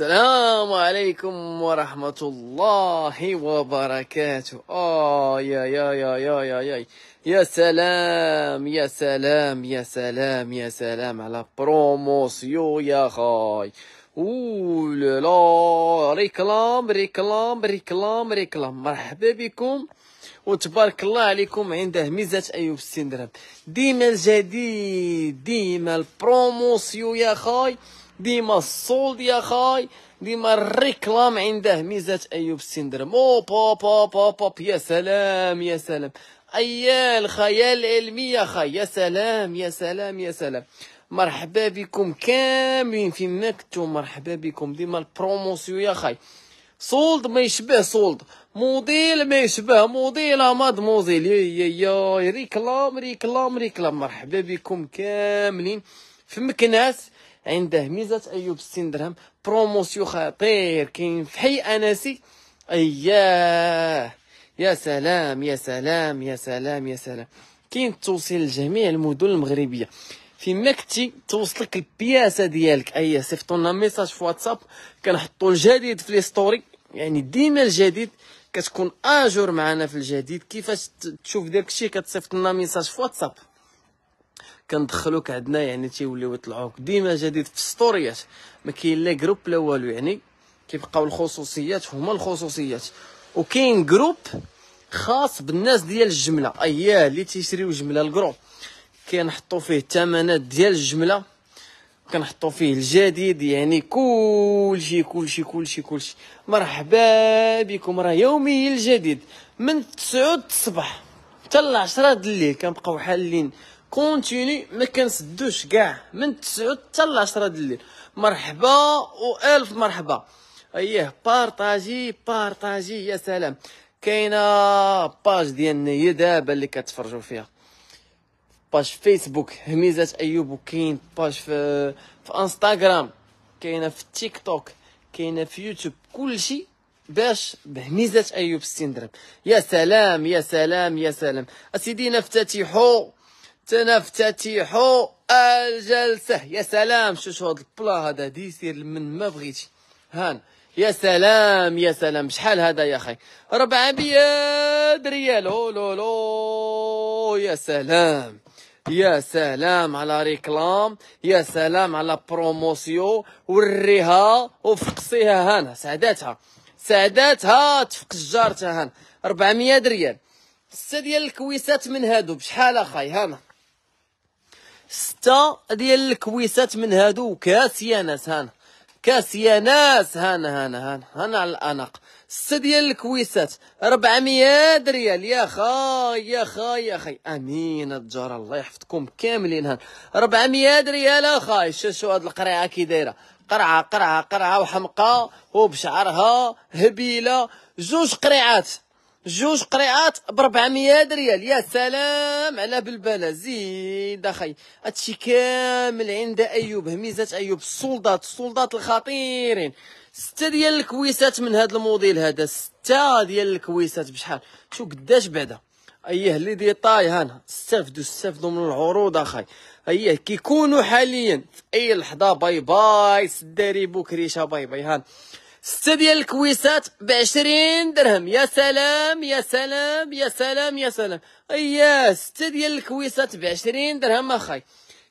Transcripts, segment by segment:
السلام عليكم ورحمة الله وبركاته آه يا يا يا يا يا يا يا سلام يا سلام يا سلام يا سلام على بروموسيو يا خاي اوه لا لا ريكلام ريكلام ريكلام ريكلام مرحبا بكم وتبارك الله عليكم عنده ميزه ايوب السندرام ديما الجديد ديما البروموسيو يا خاي ديما الصول يا خاي ديما الريكلام عنده ميزه ايوب أو با با با با با يا سلام يا سلام ايا الخيال العلمي يا خاي يا سلام يا سلام يا سلام مرحبا بكم كاملين في مكتو مرحبا بكم ديما البروموسيو يا خاي سولد ما يشبه سولد موديل ما يشبه موديل مادموزيل يا يا يا ريكلام ريكلام ريكلام مرحبا بكم كاملين في مكناس عنده ميزة أيوب 60 درهم بروموسيو خطير كاين في حي أناسي أياه يا سلام يا سلام يا سلام يا سلام كاين توصيل لجميع المدن المغربية فيما كنتي توصلك البياسة ديالك أيا صيفطوا لنا ميساج في واتساب كنحطو الجديد في لي ستوري يعني ديما الجديد كتكون اجور معنا في الجديد كيفاش تشوف داكشي كتصيفط لنا ميساج في واتساب كندخلوك عندنا يعني تيوليو يطلعوك ديما جديد في السطوريات ما كاين لا جروب لا والو يعني كيبقاو الخصوصيات هما الخصوصيات وكاين جروب خاص بالناس ديال الجمله اياه اللي تيشريو جمله الجروب كنحطو فيه الثمنات ديال الجمله كنحطو فيه الجديد يعني كلشي كلشي كلشي كلشي مرحبا بكم راه يومي الجديد من 9 الصباح حتى ل 10 د الليل كنبقاو حالين كونتيني ما كنسدوش كاع من 9 حتى ل 10 د الليل مرحبا الف مرحبا اييه بارطاجي بارطاجي يا سلام كاينه باج ديالنا هي دابا اللي كتفرجوا فيها باج فيسبوك هميزات ايوب وكاين باج في في انستغرام كاينه في تيك توك كاينه في يوتيوب كلشي باش بهميزات ايوب السندرم يا سلام يا سلام يا سلام اسيدي نفتتحو تنفتتح الجلسة يا سلام شو شو هاد البلا هذا ديسير من ما بغيتي هان يا سلام يا سلام شحال هذا يا خي 400 بياد ريال لولو يا سلام يا سلام على ريكلام يا سلام على بروموسيو وريها وفقسيها هنا سعداتها سعداتها تفقس جارتها هنا 400 ريال ستة ديال الكويسات من هادو بشحال اخاي هانا ستة ديال الكويسات من هادو كاس يا ناس هانا كاس يا ناس هانا هانا هانا هانا على الأناق ستة ديال الكويسات 400 ريال يا خاي يا خاي يا خاي امين الجار الله يحفظكم كاملين هانا 400 ريال اخاي شو هاد القريعه كي دايره قرعه قرعه قرعه وحمقى وبشعرها هبيله جوج قريعات جوج قريعات ب 400 ريال يا سلام على بلبله زيد اخي هادشي كامل عند ايوب هميزه ايوب السولدات السولدات الخطيرين ستة ديال الكويسات من هاد الموديل هذا ستة ديال الكويسات بشحال شو قداش بعدا ايه لي دي طاي هانا استافدوا استافدوا من العروض اخي ايه كيكونوا حاليا في اي لحظه باي باي سداري بوكريشه باي باي هان ستة ديال الكويسات بعشرين درهم يا سلام يا سلام يا سلام يا سلام اي ستة ديال الكويسات بعشرين درهم اخاي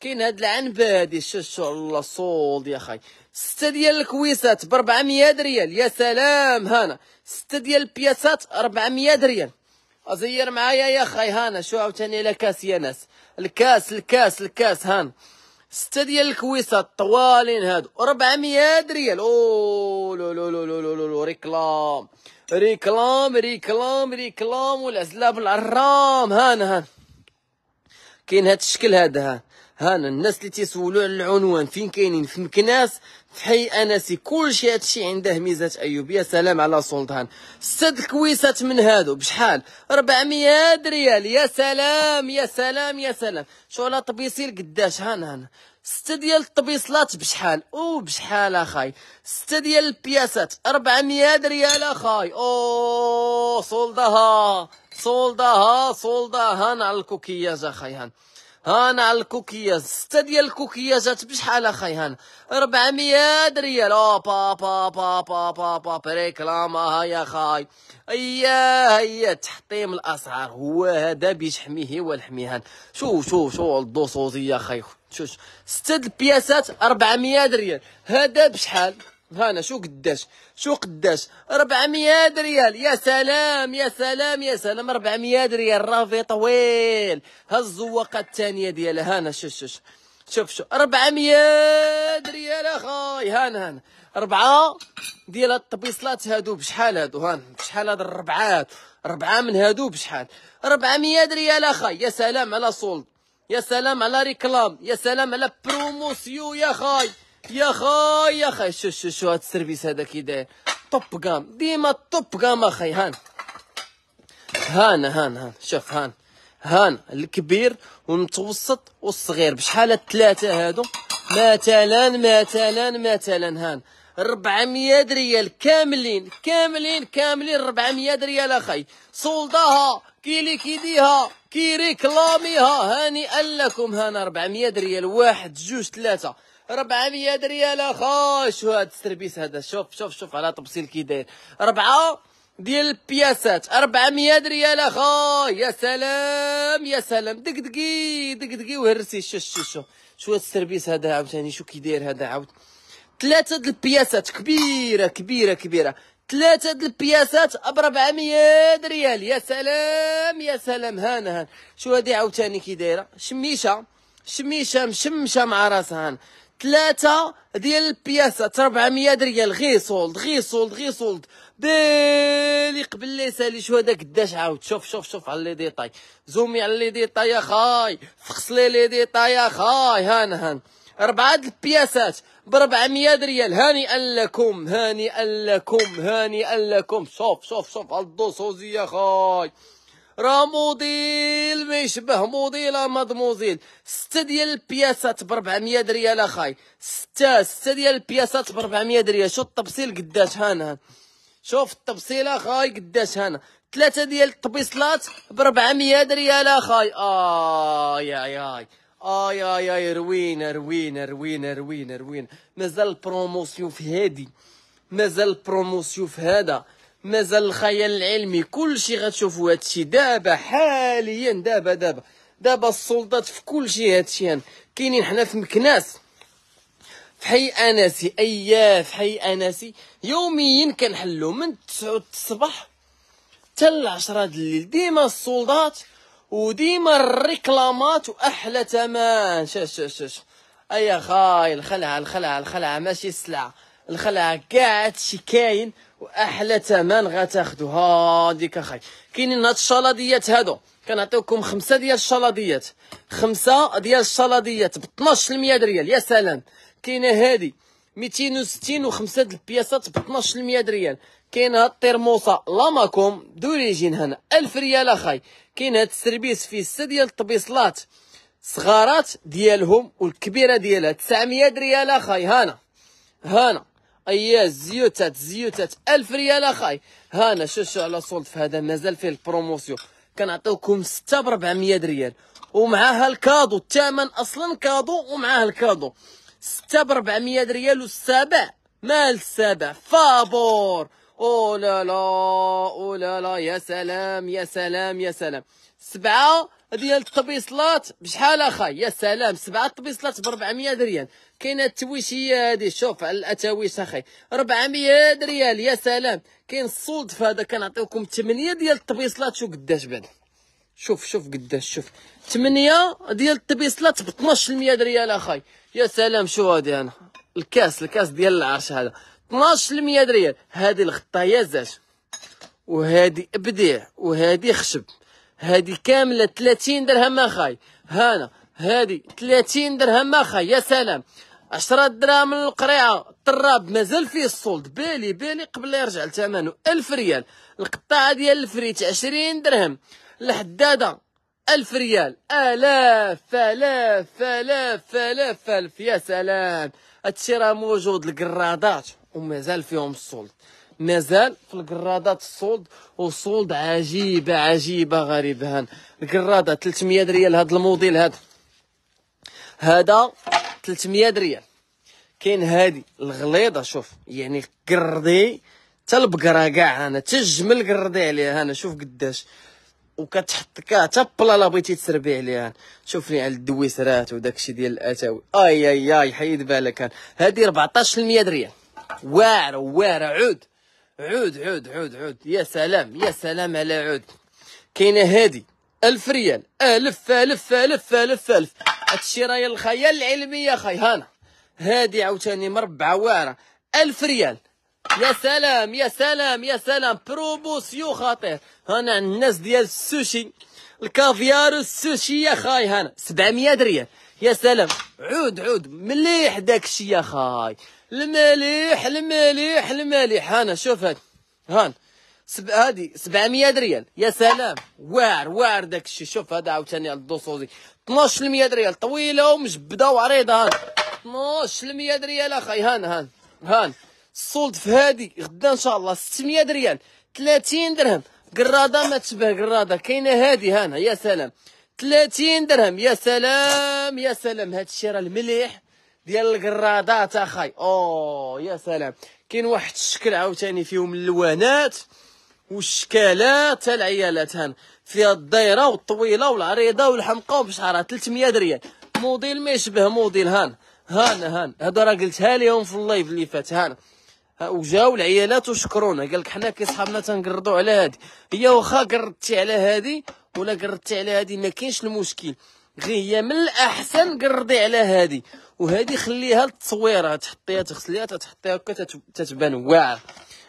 كاين هاد العنب هادي شش الله صولد يا خاي ستة ديال الكويسات ب 400 ريال يا سلام هانا ستة ديال البياسات 400 ريال ازير معايا يا خاي هانا شو عاوتاني لا كاس يا ناس الكاس الكاس الكاس هانا ستة ديال الكويسات طوالين هادو 400 ريال او لو لو لو لو لو لو, لو ريكلام ريكلام ريكلام ريكلام والعزلاب العرام هان هان كاين هاد الشكل هذا هانا الناس اللي تيسولوا على العنوان فين كاينين في مكناس في حي اناسي شيء هادشي عنده ميزات ايوب يا سلام على سلطان ست الكويسات من هادو بشحال 400 ريال يا سلام يا سلام يا سلام شو على طبيسيل قداش هانا هانا ستة ديال الطبيصلات بشحال او بشحال اخاي ستة ديال البياسات 400 ريال اخاي او صولدها صولدها صولدها على الكوكياج اخاي هان هانا الكوكيز ستة ديال الكوكيزات بشحال اخاي هانا 400 ريال او با با با با با با بريكلاما آه، يا خاي ايا هيا تحطيم الاسعار هو هذا بيشحميه شو شوف شوف شوف الدوسوزية خاي شوف ستة البياسات 400 ريال هذا بشحال هانا شو قداش شو قداش 400 ريال يا سلام يا سلام يا سلام 400 ريال رافي طويل ها الزواقه الثانيه ديالها هانا شوف شوف شوف شوف 400 ريال اخاي هانا هانا اربعه ديال الطبيصلات هادو بشحال هادو هان بشحال هاد الربعات ربعه من هادو بشحال 400 ريال اخاي يا سلام على سولد يا سلام على ريكلام يا سلام على بروموسيو يا خاي يا خاي يا خاي شو شو شو هاد السيرفيس هذا كي داير طب قام ديما طوب قام اخي هان هان هان هان شوف هان هان الكبير والمتوسط والصغير بشحال الثلاثه هادو مثلا مثلا مثلا هان 400 ريال كاملين كاملين كاملين 400 ريال اخي صولداها كيلي كيديها كيريكلاميها هانئا لكم هان 400 ريال واحد جوج ثلاثه 400 ريال اخا شو هاد التربيس هذا شوف شوف شوف على تبصيل كي داير ربعه ديال البياسات 400 ريال اخا يا سلام يا سلام دقدقي دقدقي وهرسي شو شو شو شو السربيس هذا عاوتاني شو كي داير هذا عاود ثلاثه د البياسات كبيره كبيره كبيره ثلاثه د البياسات ب 400 ريال يا سلام يا سلام هان هان شو هادي عاوتاني كي دايره شميشه شميشه مشمشه مع راسها هان ثلاثة ديال البياسات 400 ريال غي سولد غي سولد غي سولد بالي قبل لي سالي شو هذا قداش عاود شوف شوف شوف على لي ديطاي زومي على لي ديطاي يا خاي فخص لي لي ديطاي يا خاي هان هان أربعة البياسات ب 400 ريال هانئا لكم هانئا لكم هانئا لكم شوف شوف شوف على الدوسوزي يا خاي راه موديل ما يشبه موديل مضموزيل ستة ديال البياسات ب 400 ريال اخاي ستة ستة ديال البياسات ب 400 ريال شوف التبصيل قداش هنا شوف التبصيل اخاي قداش هنا ثلاثة ديال الطبيصلات ب 400 ريال اخاي اي اي اي اي اي اي روينا روينا روينا روينة روينة مازال البروموسيون في هادي مازال البروموسيون في هذا مازال الخيال العلمي كل شيء غتشوفوا هذا الشيء دابا حاليا دابا دابا دابا السلطات في كل شيء هذا الشيء كاينين حنا في مكناس في حي اناسي في حي اناسي يوميا كنحلو من 9 الصباح حتى ل 10 الليل ديما السلطات وديما الريكلامات واحلى ثمن شاش شاش شاش ايا خايل الخلعه الخلعه الخلعه ماشي السلعه الخلعه كاع هادشي كاين واحلى ثمن غتاخدو هاديك اخاي كاينين هاد الشلاضيات هادو كنعطيوكم خمسه ديال الشلاضيات خمسه ديال الشلاضيات ب 12% ريال يا سلام كاينه هادي 260 وخمسه د البياسات ب 12% ريال كاين هاد الترموسه لاماكوم دوريجين هنا 1000 ريال اخاي كاين هاد السربيس فيه سته ديال الطبيصلات صغارات ديالهم والكبيره ديالها 900 ريال اخاي هنا هنا اييه زيوتات زيوتات 1000 ريال اخاي هانا شو على صولت في هذا مازال فيه البروموسيون كنعطيوكم ستة ب 400 ريال ومعاها الكادو الثمن اصلا كادو ومعها الكادو ستة ب 400 ريال والسابع مال السابع فابور او لا لا او لا لا يا سلام يا سلام يا سلام سبعه ديال الطبيصلات بشحال اخاي يا سلام سبعه طبيصلات ب 400 ريال كاينه التويشيه هادي شوف على الاتاويش اخاي 400 ريال يا سلام كاين الصولد في هذا كنعطيوكم 8 ديال الطبيصلات شو قداش بعد شوف شوف قداش شوف 8 ديال الطبيصلات ب 1200 ريال اخاي يا سلام شو هادي انا الكاس الكاس ديال العرش هذا 1200 ريال هذه الغطايه زاج وهذه ابديع وهذه خشب هادي كامله 30 درهم اخاي هانا هادي 30 درهم اخاي يا سلام 10 دراهم القريعه الطراب مازال فيه الصولد بالي بالي قبل لا يرجع لثمنه 1000 ريال القطاعه ديال الفريت 20 درهم الحداده 1000 ريال الاف الاف الاف الاف الف يا سلام هادشي راه موجود القراضات ومازال فيهم الصولد مازال في القراضات الصولد وصولد عجيبه عجيبه غريبه هان القراضه 300 ريال هذا الموديل هذا هذا 300 ريال كاين هادي الغليظه شوف يعني قردي حتى البقره كاع انا حتى الجمل قردي عليها انا شوف قداش وكتحط كاع حتى لا بغيتي تسربي عليها شوفني على الدويسرات وداكشي ديال الاتاوي اي اي اي حيد بالك هادي 14% ريال واعره واعره عود عود عود عود عود يا سلام يا سلام على عود كاينه هادي ألف ريال ألف ألف ألف ألف ألف هادشي راهي الخيال العلمي يا خي هانا هادي عاوتاني مربعة واعرة ألف ريال يا سلام يا سلام يا سلام بروبوسيو خطير هنا الناس ديال السوشي الكافيار السوشي يا خاي هانا 700 ريال يا سلام عود عود مليح داكشي يا خاي المليح المليح المليح هانا شوف هاد هان سب... هادي 700 ريال يا سلام واعر واعر داك الشيء شوف هذا عاوتاني على الدوسوزي 12% ريال طويله ومجبده وعريضه هان 12% ريال اخاي هان هان هان السولد في هادي غدا ان شاء الله 600 ريال 30 درهم قراده ما تشبه قراده كاينه هادي هانا يا سلام 30 درهم يا سلام يا سلام هاد الشيء راه المليح ديال الكرادات اخاي او يا سلام كاين واحد الشكل عاوتاني فيهم اللوانات والشكالات تاع العيالات هان فيها الدايره والطويله والعريضه والحمقه وبشعرها 300 ريال موديل ما يشبه موديل هان هان هان هادو راه قلتها ليهم في اللايف اللي فات هان وجاو العيالات وشكرونا قال لك حنا كي صحابنا تنقردوا على هادي هي واخا قردتي على هادي ولا قردتي على هادي ما كاينش المشكل غير هي من الاحسن قردي على هذه وهذه خليها للتصويره تحطيها تغسليها تحطيها هكا تتبان واعره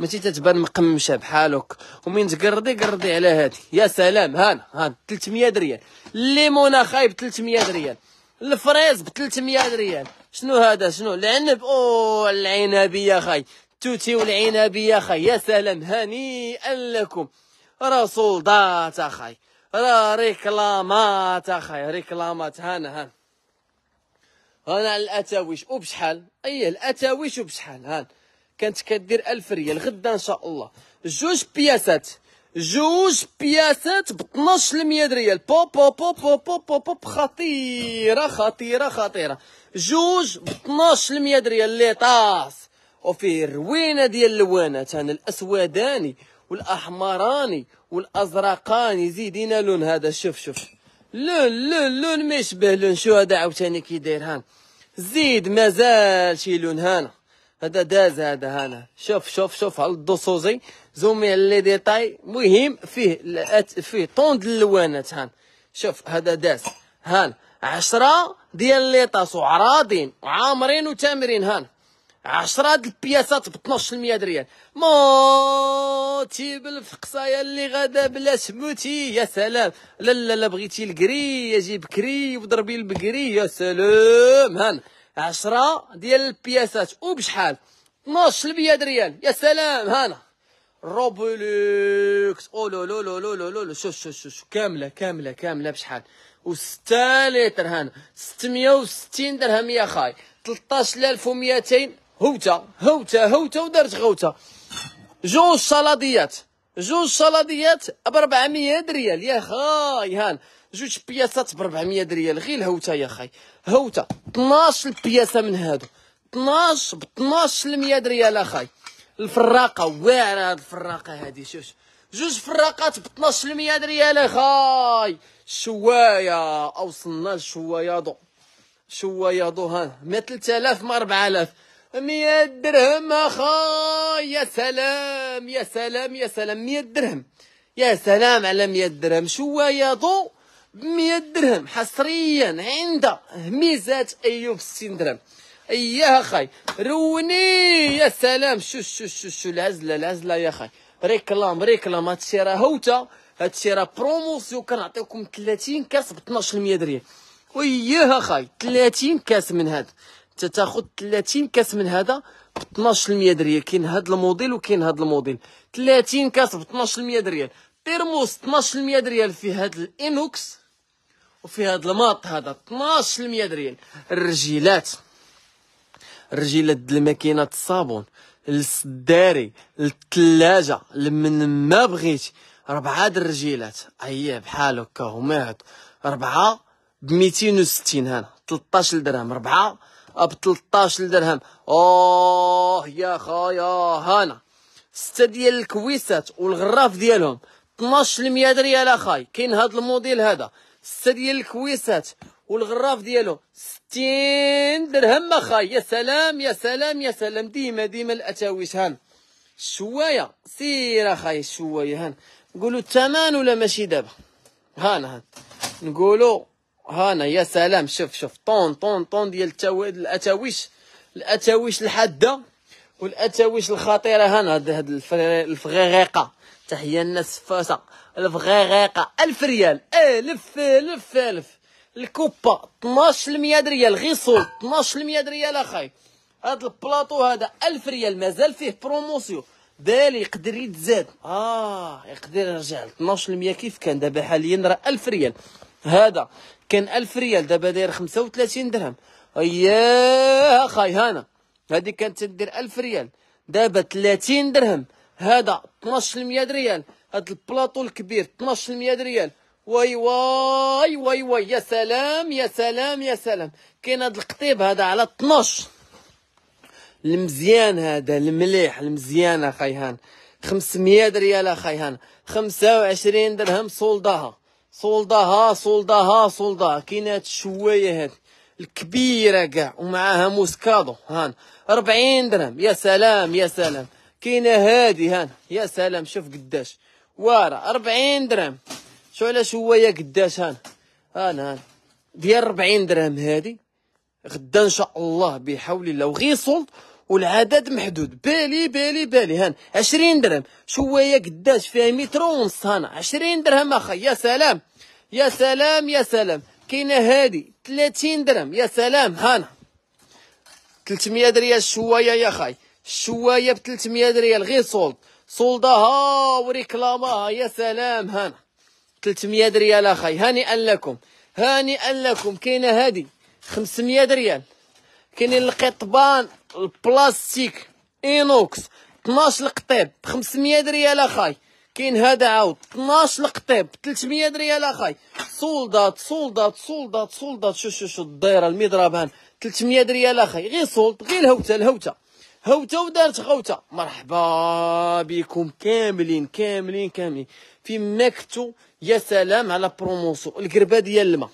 ماشي تتبان مقمشه بحال هكا ومين تقردي قردي على هذه يا سلام هان هان 300 ريال الليمونه خايب 300 ريال الفريز ب 300 ريال شنو هذا شنو العنب او العنبيه خاي توتي والعنبيه خاي يا سلام هنيئا لكم رسول داتا اخاي لا ريكلامات اخاي ريكلامات هانا هان هنا الاتاويش وبشحال اي الاتاويش وبشحال هان كانت كدير الف ريال غدا ان شاء الله جوج بياسات جوج بياسات ب 1200 ريال بو بو بو بو بو بو بو خطيره خطيره خطيره جوج ب 1200 ريال لي طاس وفيه الروينه ديال اللوانات انا الاسوداني والاحمراني والازرقاني زيدينا لون هذا شوف شوف لون لون لون ما يشبه لون شو هذا عاوتاني كي داير هان زيد مازال شي لون هانا هذا داز هذا هانا شوف شوف شوف على الدوسوزي زومي على لي ديتاي مهم فيه فيه طون ديال اللوانات هان شوف هذا داز هان عشرة ديال لي طاسو وعراضين وعامرين وتامرين هان 10 هاد البياسات ب 12% ريال موتي بالفقصه يا اللي غدا بلا سموتي يا سلام لا لا لا بغيتي الكري اجي بكري وضربي البكري يا سلام هان 10 ديال البياسات وبشحال 12 ريال يا سلام هانا روبولوكس او لو لو لو لو لو لو شو شو شو شو كامله كامله كامله بشحال و6 لتر هانا 660 درهم يا خاي 13200 هوتا هوتا هوتا ودارت غوتا جوج صلاديات جوج صلاديات ب 400 ريال يا خاي هان جوج بياسات ب 400 ريال غير الهوته يا خاي هوتا 12 بياسه من هادو 12 ب 12 المية ريال اخاي الفراقه واعره هاد الفراقه هادي شوف جوج فراقات ب 12 المية ريال اخاي شوايه اوصلنا لشواياضو شواياضو هان ما 3000 ما 4000 مية درهم اخا يا سلام يا سلام يا سلام مية درهم يا سلام على مية درهم يا ضو بمية درهم حصريا عند ميزات ايوب ستين درهم اياه اخاي روني يا سلام شو شو شو شو العزله العزله يا خاي ريكلام ريكلام هادشي راه هوتا هادشي راه بروموسيون كنعطيكم 30 كاس ب 12 درهم ريال وياه اخاي 30 كاس من هاد تاخذ 30 كاس من هذا ب 12% دريال كاين هذا الموديل وكاين هذا الموديل 30 كاس ب 12% دريال تيرموس 12% دريال في هذا الانوكس وفي هذا الماط هذا 12% دريال الرجيلات الرجيلات الماكينه الصابون السداري الثلاجه لمن ما بغيتي ربعه د الرجيلات هي بحال هكا هما هاد ربعه ب 260 هنا 13 درهم ربعه ب 13 درهم اوه يا خايا هانا ستة ديال الكويسات والغراف ديالهم 12% ريال اخاي كاين هاد الموديل هذا ستة ديال الكويسات والغراف ديالو 60 درهم اخاي يا سلام يا سلام يا سلام ديما ديما الاتاويش هان شويه سير اخاي شويه هان نقولوا الثمن ولا ماشي دابا هان هان نقولوا هانا يا سلام شوف شوف طون طون طون ديال الاتاويش الاتاويش الحاده والاتاويش الخطيره هانا هاد الفغيغيقه تحيه الناس فاسه الفغيغيقه 1000 ريال 1000 1000 1000 الكوبا 12% ريال غير صول 12% ريال اخاي هاد البلاطو هذا 1000 ريال مازال فيه بروموسيون بالي يقدر يتزاد اه يقدر يرجع ل 12% كيف كان دابا حاليا راه 1000 ريال هذا كان 1000 ريال دابا داير 35 درهم يا خاي هانا هذه كانت تدير 1000 ريال دابا 30 درهم هذا 1200 ريال هذا البلاطو الكبير 1200 ريال واي واي واي واي يا سلام يا سلام يا سلام كاين هذا القطيب هذا على 12 المزيان هذا المليح المزيان اخاي هان 500 ريال اخاي هان 25 درهم سولداها صولدا ها صولدا ها صولدا كاين هاد الشوايه هاد الكبيره كاع ومعاها موسكادو هان 40 درهم يا سلام يا سلام كاينه هادي هان يا سلام شوف قداش وارا 40 درهم شو على شوايه قداش هان هان هان ديال 40 درهم هادي غدا ان شاء الله بحول الله وغير صولد والعدد محدود بالي بالي بالي هان 20 درهم شويه قداش فيها متر ونص هنا 20 درهم اخي يا سلام يا سلام يا سلام كاينه هادي 30 درهم يا سلام هانا 300 ريال شويه يا خاي شويه ب 300 ريال غير سولد سولدها وريكلامها يا سلام هانا 300 ريال اخاي هانئا لكم هانئا لكم كاينه هادي 500 ريال كاينين القطبان البلاستيك اينوكس 12 القطيب 500 ريال اخاي كاين هذا عاود 12 القطيب 300 ريال اخاي سولدات سولدات سولدات سولدات شو شو شو الدايره المضرب 300 ريال اخاي غير سولد غير الهوته الهوته هوته ودارت غوته مرحبا بكم كاملين كاملين كاملين في ما كنتو يا سلام على بروموسو القربه ديال الماء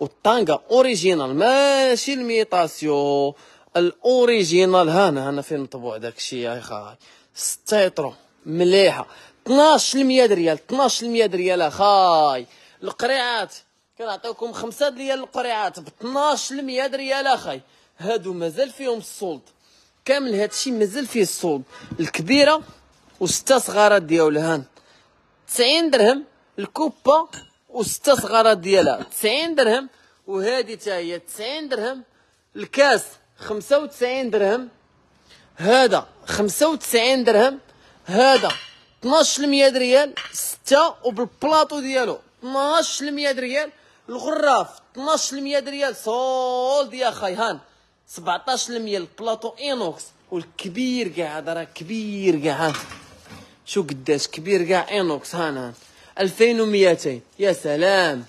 والطانكا اوريجينال ماشي الميتاسيو الاوريجينال هانا هانا فين مطبوع داك الشيء يا خاي 6 يترو مليحه 12% دريال 12% دريال اخاي القريعات كنعطيوكم خمسة ديال القريعات ب 12% دريال اخاي هادو مازال فيهم السولد كامل هادشي مازال فيه السولد الكبيره وستة صغارات ديالها 90 درهم الكوبا والصغاره ديالها 90 درهم وهذه حتى هي 90 درهم الكاس 95 درهم هذا 95 درهم هذا 12 1200 ريال 6 وبالبلاطو ديالو 12 1200 ريال الغراف 12 1200 ريال سولد يا هان 17 المية البلاطو اينوكس والكبير كاع هذا راه كبير كاع شو قداش كبير كاع اينوكس هان هان 2200 يا سلام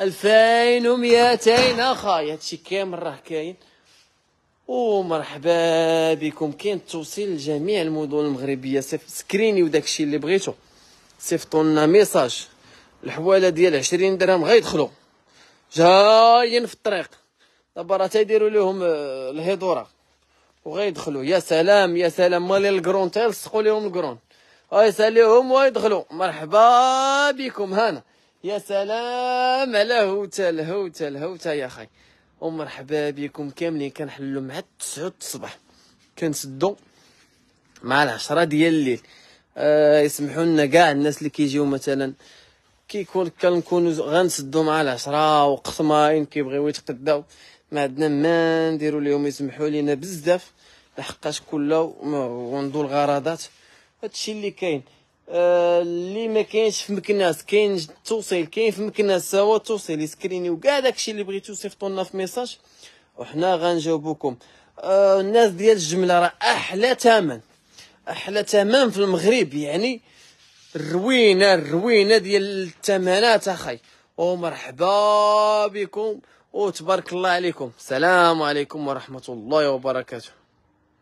2200 أخا هادشي كامل راه كاين ومرحبا بكم كاين التوصيل لجميع المدن المغربيه صيف سكرينيو داكشي اللي بغيتو صيفطوا لنا ميساج الحواله ديال 20 درهم غيدخلوا جايين في الطريق دابا راه تيديروا لهم آه، الهضوره وغيدخلوا يا سلام يا سلام مالي الكرون تيلصقوا لهم الكرون ويساليهم آه، ويدخلوا مرحبا بكم هنا يا سلام على هوتا الهوتا الهوتا يا خي ومرحبا بكم كاملين كنحلوا مع تسعود الصباح كنسدو مع العشرة ديال الليل آه يسمحوا لنا كاع الناس اللي كيجيو مثلا كيكون كنكونو غنسدو مع العشرة وقت ما ان كيبغيو يتقداو ما عندنا ما نديرو لهم يسمحوا لينا بزاف لحقاش كله وندو الغرضات هادشي اللي كاين آه، اللي ما كاينش في مكناس كاين التوصيل كاين في مكناس سوا التوصيل سكرينيو كاع داكشي اللي بغيتو صيفطوا لنا في ميساج وحنا غنجاوبوكم آه، الناس ديال الجمله راه احلى ثمن احلى ثمن في المغرب يعني الروينه الروينه ديال الثمنات اخي ومرحبا بكم وتبارك الله عليكم السلام عليكم ورحمه الله وبركاته